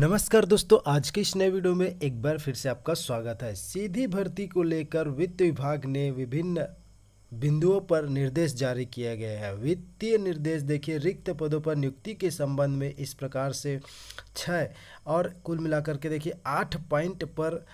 नमस्कार दोस्तों आज के इस नए वीडियो में एक बार फिर से आपका स्वागत है सीधी भर्ती को लेकर वित्त विभाग ने विभिन्न बिंदुओं पर निर्देश जारी किया गया है वित्तीय निर्देश देखिए रिक्त पदों पर नियुक्ति के संबंध में इस प्रकार से छः और कुल मिलाकर के देखिए आठ पॉइंट पर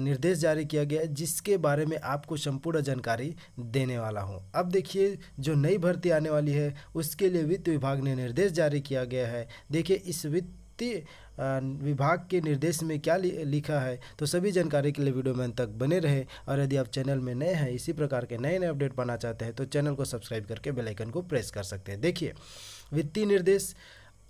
निर्देश जारी किया गया है जिसके बारे में आपको संपूर्ण जानकारी देने वाला हूं अब देखिए जो नई भर्ती आने वाली है उसके लिए वित्त विभाग ने निर्देश जारी किया गया है देखिए इस वित्त शक्ति विभाग के निर्देश में क्या लिखा है तो सभी जानकारी के लिए वीडियो में तक बने रहे और यदि आप चैनल में नए हैं इसी प्रकार के नए नए अपडेट पाना चाहते हैं तो चैनल को सब्सक्राइब करके बेलाइकन को प्रेस कर सकते हैं देखिए वित्तीय निर्देश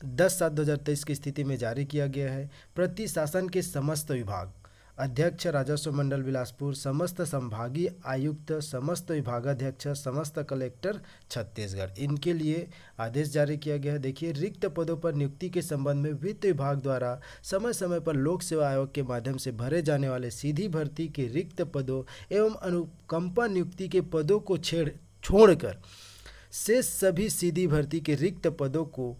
दस सात दो हज़ार तेईस की स्थिति में जारी किया गया है प्रति शासन के समस्त विभाग अध्यक्ष राजस्व मंडल बिलासपुर समस्त संभागीय आयुक्त समस्त विभागाध्यक्ष समस्त कलेक्टर छत्तीसगढ़ इनके लिए आदेश जारी किया गया है देखिए रिक्त पदों पर नियुक्ति के संबंध में वित्त विभाग द्वारा समय समय पर लोक सेवा आयोग के माध्यम से भरे जाने वाले सीधी भर्ती के रिक्त पदों एवं अनुकंपा नियुक्ति के पदों को छेड़ छोड़कर से सभी सीधी भर्ती के रिक्त पदों को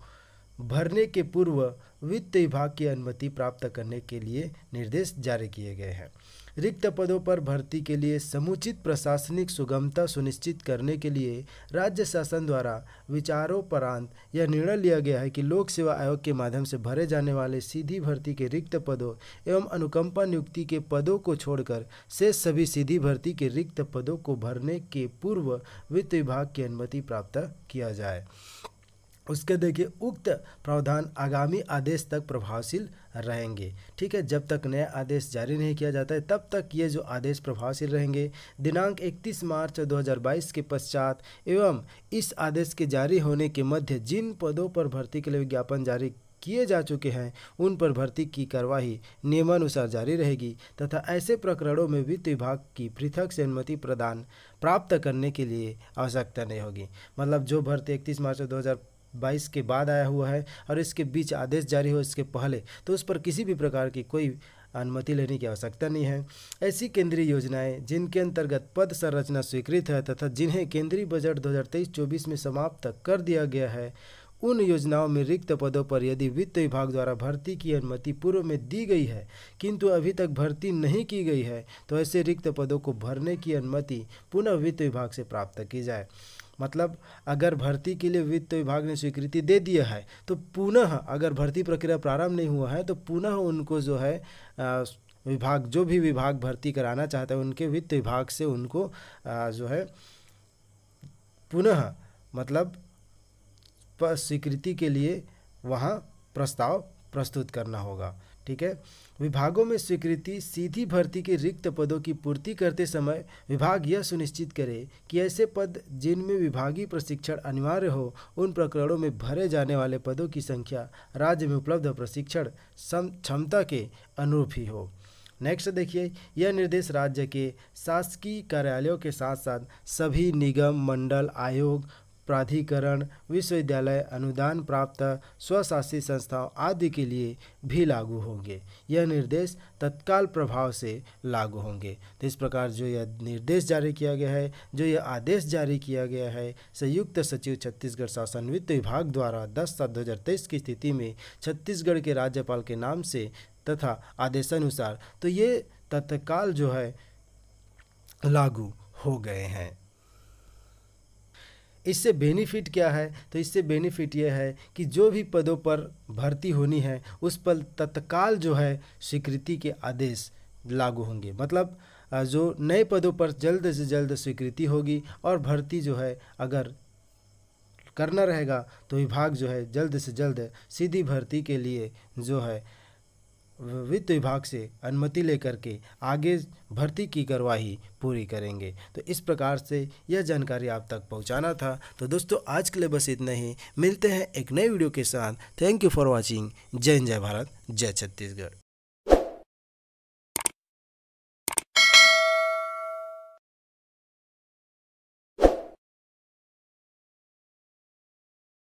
भरने के पूर्व वित्त विभाग की अनुमति प्राप्त करने के लिए निर्देश जारी किए गए हैं रिक्त पदों पर भर्ती के लिए समुचित प्रशासनिक सुगमता सुनिश्चित करने के लिए राज्य शासन द्वारा विचारोपरांत यह निर्णय लिया गया है कि लोक सेवा आयोग के माध्यम से भरे जाने वाले सीधी भर्ती के रिक्त पदों एवं अनुकंपा नियुक्ति के पदों को छोड़कर शेष सभी सीधी भर्ती के रिक्त पदों को भरने के पूर्व वित्त विभाग की अनुमति प्राप्त किया जाए उसके देखिए उक्त प्रावधान आगामी आदेश तक प्रभावशील रहेंगे ठीक है जब तक नया आदेश जारी नहीं किया जाता है तब तक ये जो आदेश प्रभावशील रहेंगे दिनांक 31 मार्च 2022 के पश्चात एवं इस आदेश के जारी होने के मध्य जिन पदों पर भर्ती के लिए विज्ञापन जारी किए जा चुके हैं उन पर भर्ती की कार्यवाही नियमानुसार जारी रहेगी तथा ऐसे प्रकरणों में वित्त विभाग की पृथक से अनुमति प्रदान प्राप्त करने के लिए आवश्यकता नहीं होगी मतलब जो भर्ती इकतीस मार्च दो हज़ार बाईस के बाद आया हुआ है और इसके बीच आदेश जारी हो इसके पहले तो उस पर किसी भी प्रकार की कोई अनुमति लेने की आवश्यकता नहीं है ऐसी केंद्रीय योजनाएं जिनके अंतर्गत पद संरचना स्वीकृत है तथा जिन्हें केंद्रीय बजट 2023-24 में समाप्त कर दिया गया है उन योजनाओं में रिक्त पदों पर यदि वित्त विभाग द्वारा भर्ती की अनुमति पूर्व में दी गई है किंतु अभी तक भर्ती नहीं की गई है तो ऐसे रिक्त पदों को भरने की अनुमति पुनः वित्त विभाग से प्राप्त की जाए मतलब अगर भर्ती के लिए वित्त विभाग ने स्वीकृति दे दिया है तो पुनः अगर भर्ती प्रक्रिया प्रारंभ नहीं हुआ है तो पुनः उनको जो है विभाग जो भी विभाग भर्ती कराना चाहता है उनके वित्त विभाग से उनको जो है पुनः मतलब स्वीकृति के लिए वहाँ प्रस्ताव प्रस्तुत करना होगा ठीक है विभागों में स्वीकृति सीधी भर्ती के रिक्त पदों की पूर्ति करते समय विभाग यह सुनिश्चित करे कि ऐसे पद जिनमें विभागीय प्रशिक्षण अनिवार्य हो उन प्रकरणों में भरे जाने वाले पदों की संख्या राज्य में उपलब्ध प्रशिक्षण क्षमता के अनुरूप ही हो नेक्स्ट देखिए यह निर्देश राज्य के शासकीय कार्यालयों के साथ साथ सभी निगम मंडल आयोग प्राधिकरण विश्वविद्यालय अनुदान प्राप्त स्वशासित संस्थाओं आदि के लिए भी लागू होंगे यह निर्देश तत्काल प्रभाव से लागू होंगे तो इस प्रकार जो यह निर्देश जारी किया गया है जो यह आदेश जारी किया गया है संयुक्त सचिव छत्तीसगढ़ शासन वित्त विभाग द्वारा दस सात दो की स्थिति में छत्तीसगढ़ के राज्यपाल के नाम से तथा आदेशानुसार तो ये तत्काल जो है लागू हो गए हैं इससे बेनिफिट क्या है तो इससे बेनिफिट ये है कि जो भी पदों पर भर्ती होनी है उस पर तत्काल जो है स्वीकृति के आदेश लागू होंगे मतलब जो नए पदों पर जल्द से जल्द स्वीकृति होगी और भर्ती जो है अगर करना रहेगा तो विभाग जो है जल्द से जल्द सीधी भर्ती के लिए जो है वित्त विभाग से अनुमति लेकर के आगे भर्ती की कार्यवाही पूरी करेंगे तो इस प्रकार से यह जानकारी आप तक पहुंचाना था तो दोस्तों आज के लिए बस इतना ही मिलते हैं एक नए वीडियो के साथ थैंक यू फॉर वॉचिंग जय जय भारत जय छत्तीसगढ़